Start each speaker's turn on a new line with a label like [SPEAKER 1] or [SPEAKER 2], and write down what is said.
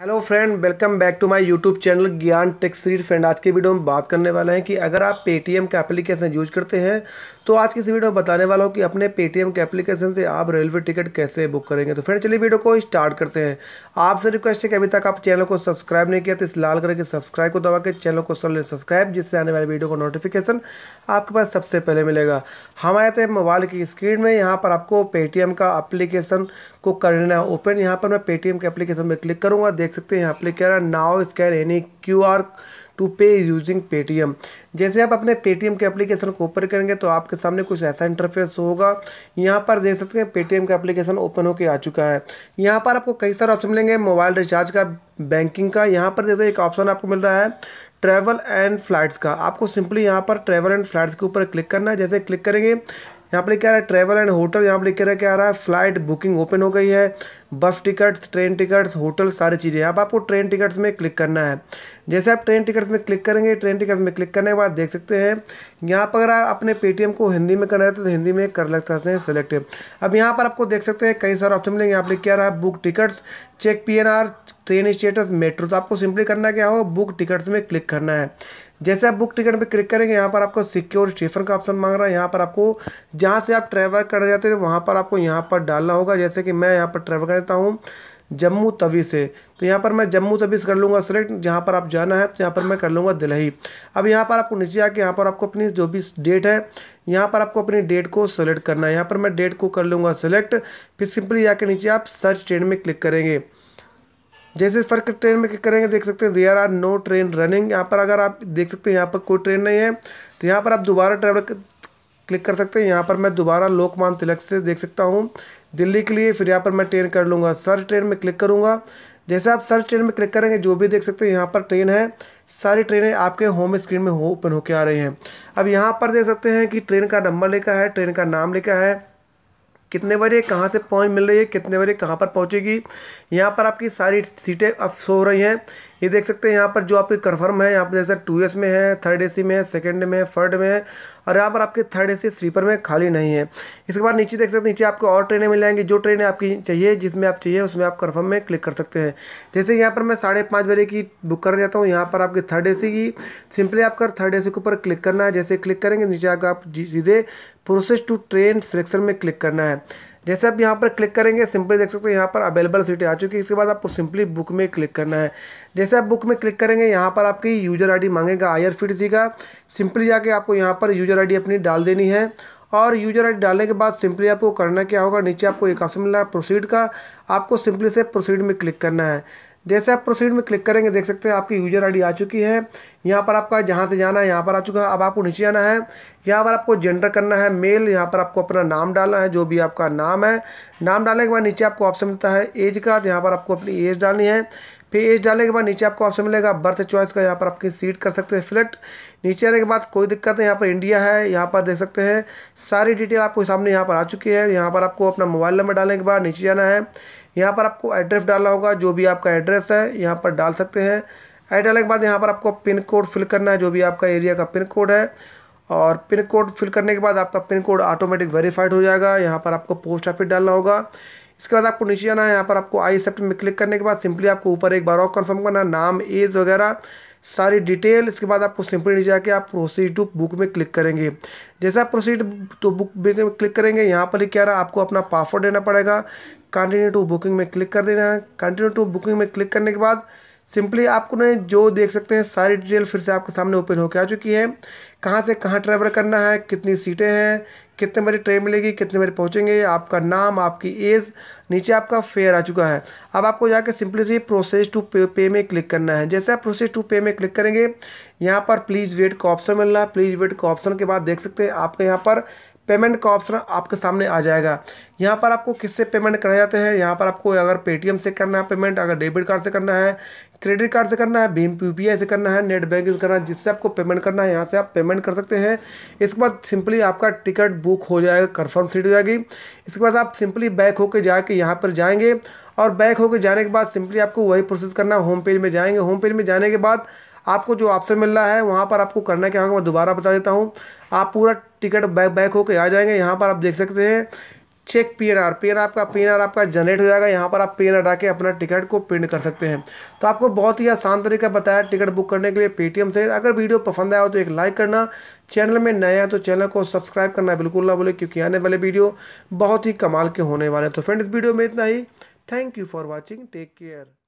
[SPEAKER 1] hello friend welcome back to my YouTube channel Gyan tech series friend आज के video में बात करने वाले हैं कि अगर आप पेटीएम का एप्लीकेशन यूज करते हैं तो आज की इस वीडियो में बताने वाला हूँ कि अपने पेटीएम के एप्लीकेशन से आप रेलवे टिकट कैसे बुक करेंगे तो फ्रेंड चलिए वीडियो को स्टार्ट करते हैं आपसे रिक्वेस्ट है कि अभी तक आप चैनल को सब्सक्राइब नहीं किया तो इस लाल कलर के सब्सक्राइब को दबा के चैनल को सर सब्सक्राइब जिससे आने वाले वीडियो का नोटिफिकेशन आपके पास सबसे पहले मिलेगा हम आए थे मोबाइल की स्क्रीन में यहाँ पर आपको पेटीएम का अप्लीकेशन को करना है ओपन यहाँ पर मैं पेटीएम के एप्लीकेशन में क्लिक करूँगा देख सकते हैं यहाँ पे कह रहा है now scan any Q R to pay using Paytm जैसे आप अपने पेटीएम के एप्लीकेशन को ओपन करेंगे तो आपके सामने कुछ ऐसा इंटरफेस होगा यहाँ पर देख सकते हैं पेटीएम का एप्लीकेशन ओपन होकर आ चुका है यहाँ पर आपको कई सारे ऑप्शन मिलेंगे मोबाइल रिचार्ज का बैंकिंग का यहाँ पर जैसे एक ऑप्शन आपको मिल रहा है ट्रैवल एंड फ्लाइट्स का आपको सिंपली यहाँ पर ट्रैवल एंड फ्लाइट्स के ऊपर क्लिक करना है जैसे क्लिक करेंगे यहाँ पर लिखा रहा है ट्रैवल एंड होटल यहाँ पर लिख रहा है क्या आ रहा है फ्लाइट बुकिंग ओपन हो गई है बस टिकट्स ट्रेन टिकट्स होटल सारी चीज़ें अब आपको ट्रेन टिकट्स में क्लिक करना है जैसे आप ट्रेन टिकट्स में क्लिक करेंगे ट्रेन टिकट्स में क्लिक करने के बाद देख सकते हैं यहाँ पर अगर आप अपने पेटीएम को हिंदी में करना है तो हिंदी में कर लग सकते हैं सेलेक्ट अब यहाँ पर आपको देख सकते हैं कई सारे ऑप्शन मिलेंगे यहाँ पर क्या रहा है book tickets check P train status metro तो आपको सिंपली करना क्या हो बुक टिकट्स में क्लिक करना है जैसे आप बुक टिकट पे क्लिक करेंगे यहाँ पर आपको सिक्योर स्टेफर का ऑप्शन मांग रहा है यहाँ पर आपको जहाँ से आप ट्रैवल कर जाते हैं वहाँ पर आपको यहाँ पर डालना होगा जैसे कि मैं यहाँ पर ट्रैवल करता हूँ जम्मू तवी से तो यहाँ पर मैं जम्मू तवी से कर लूँगा सिलेक्ट जहाँ पर आप जाना है तो यहाँ पर मैं कर लूँगा दिल्ली अब यहाँ पर आपको नीचे आके यहाँ पर आपको अपनी जो भी डेट है यहाँ पर आपको अपनी डेट को सेलेक्ट करना है यहाँ पर मैं डेट को कर लूँगा सेलेक्ट फिर सिंपली जाके नीचे आप सर्च ट्रेन में क्लिक करेंगे जैसे इस फर्क ट्रेन में करेंगे देख सकते हैं there are no train running यहाँ पर अगर आप देख सकते हैं यहाँ पर कोई ट्रेन नहीं है तो यहाँ पर आप दोबारा ट्रेवल क्लिक कर सकते हैं यहाँ पर मैं दोबारा लोकमान तिलक से देख सकता हूँ दिल्ली के लिए फिर यहाँ पर मैं ट्रेन कर लूँगा सर्च ट्रेन में क्लिक करूँगा जैसे आप सर्च ट्रेन में क्लिक करेंगे जो भी देख सकते हैं यहाँ पर ट्रेन है सारी ट्रेनें आपके होम स्क्रीन में हो ओपन होकर आ रही हैं अब यहाँ पर देख सकते हैं कि ट्रेन का नंबर लिखा है ट्रेन का नाम लिखा है कितने बजे कहाँ से पहुँच मिल रही है कितने बजे कहाँ पर पहुँचेगी यहाँ पर आपकी सारी सीटें अफ सो रही हैं ये देख सकते हैं यहाँ पर जो आपके कन्फर्म है यहाँ पर जैसे टू एस में है थर्ड ए में है सेकेंड में है फर्ड में है और यहाँ पर आपके थर्ड ए स्लीपर में खाली नहीं है इसके बाद नीचे देख सकते हैं नीचे आपको और ट्रेनें मिल जाएंगी जो ट्रेनें आपकी चाहिए जिसमें आप चाहिए उसमें आप कन्फर्म में क्लिक कर सकते हैं जैसे यहाँ पर मैं साढ़े पाँच बजे की बुक कर जाता हूँ यहाँ पर आपकी थर्ड ए की सिंपली आपका थर्ड ए के ऊपर क्लिक करना है जैसे क्लिक करेंगे नीचे आकर आप सीधे प्रोसेस टू ट्रेन सिलेक्शन में क्लिक करना है जैसे आप यहाँ पर क्लिक करेंगे सिंपली देख सकते हो यहाँ पर अवेलेबल सीटें आ चुकी है इसके बाद आपको सिंपली बुक में क्लिक करना है जैसे आप बुक में क्लिक करेंगे यहाँ पर आपकी यूजर आईडी मांगेगा आई सी का सिंपली जाके आपको यहाँ पर यूजर आईडी अपनी डाल देनी है और यूजर आईडी डालने के बाद सिंपली आपको करना क्या होगा नीचे आपको एक ऑप्शन मिला है प्रोसीड का आपको सिंपली से प्रोसीड में क्लिक करना है जैसे आप प्रोसीड में क्लिक करेंगे देख सकते हैं आपकी यूजर आईडी आ चुकी है यहाँ पर आपका जहाँ से जाना है यहाँ पर आ चुका है अब आपको नीचे आना है यहाँ पर आपको जेंडर करना है मेल यहाँ पर आपको अपना नाम डालना है जो भी आपका नाम है नाम डालने के बाद नीचे आपको ऑप्शन मिलता है एज का तो यहाँ पर आपको अपनी एज डालनी है फिर एज डालने के बाद नीचे आपको ऑप्शन मिलेगा बर्थ चॉइस का यहाँ पर आपकी सीट कर सकते हैं फ्लेक्ट नीचे आने के बाद कोई दिक्कत नहीं यहाँ पर इंडिया है यहाँ पर देख सकते हैं सारी डिटेल आपको सामने यहाँ पर आ चुकी है यहाँ पर आपको अपना मोबाइल नंबर डालने के बाद नीचे जाना है यहाँ पर आपको एड्रेस डालना होगा जो भी आपका एड्रेस है यहाँ पर डाल सकते हैं एड डालने के बाद यहाँ पर आपको पिन कोड फिल करना है जो भी आपका एरिया का पिन कोड है और पिन कोड फिल करने के बाद आपका पिन कोड ऑटोमेटिक वेरीफाइड हो जाएगा यहाँ पर आपको पोस्ट ऑफिस डालना होगा इसके बाद आपको नीचे आना है यहाँ पर आपको आई एक्सेप्ट में क्लिक करने के बाद सिंपली आपको ऊपर एक बार और कन्फर्म करना है नाम एज वगैरह सारी डिटेल इसके बाद आपको सिंपली नीचे आके आप प्रोसीड टू बुक में क्लिक करेंगे जैसे आप प्रोसीड टू बुक में क्लिक करेंगे यहाँ पर ही क्या रहा आपको अपना पासवर्ड देना पड़ेगा कंटिन्यू टू बुकिंग में क्लिक कर देना है कंटिन्यू टू बुकिंग में क्लिक करने के बाद सिंपली आपको ने जो देख सकते हैं सारी डिटेल फिर से आपके सामने ओपन होकर आ चुकी है कहाँ से कहाँ ट्रैवल करना है कितनी सीटें हैं कितने बजे ट्रेन मिलेगी कितने बजे पहुँचेंगे आपका नाम आपकी एज नीचे आपका फेयर आ चुका है अब आपको जाकर सिंपली से प्रोसेस टू पे, पे में क्लिक करना है जैसे आप प्रोसेस टू पे में क्लिक करेंगे यहाँ पर प्लीज़ वेट का ऑप्शन मिल रहा है प्लीज़ वेट का ऑप्शन के बाद देख सकते हैं आपके यहाँ पर पेमेंट का ऑप्शन आपके सामने आ जाएगा यहाँ पर आपको किससे पेमेंट कराए जाते हैं यहाँ पर आपको अगर पेटीएम से करना है पेमेंट अगर डेबिट कार्ड से करना है क्रेडिट कार्ड से करना है भीम यू से करना है नेट बैंकिंग से करना है जिससे आपको पेमेंट करना है यहाँ से आप पेमेंट कर सकते हैं इसके बाद सिंपली आपका टिकट बुक हो जाएगा कन्फर्म सीट हो जाएगी इसके बाद आप सिंपली बैक होकर जाके यहाँ पर जाएंगे और बैक होकर जाने के बाद सिंपली आपको वही प्रोसेस करना है होम पेज में जाएंगे होम पेज में जाने के बाद आपको जो ऑप्शन मिल रहा है वहाँ पर आपको करना क्या होगा मैं दोबारा बता देता हूँ आप पूरा टिकट बैक बैक होकर आ जाएंगे यहाँ पर आप देख सकते हैं check P N R P N आपका पी एन आर आपका जनरेट हो जाएगा यहाँ पर आप पी एन डा के अपना टिकट को प्रिंट कर सकते हैं तो आपको बहुत ही आसान तरीका बताया टिकट बुक करने के लिए पेटीएम से अगर वीडियो पसंद आया हो तो एक लाइक करना चैनल में नया है तो चैनल को सब्सक्राइब करना बिल्कुल ना बोले क्योंकि आने वाले वीडियो बहुत ही कमाल के होने वाले हैं तो फ्रेंड इस वीडियो में इतना ही thank you for watching take care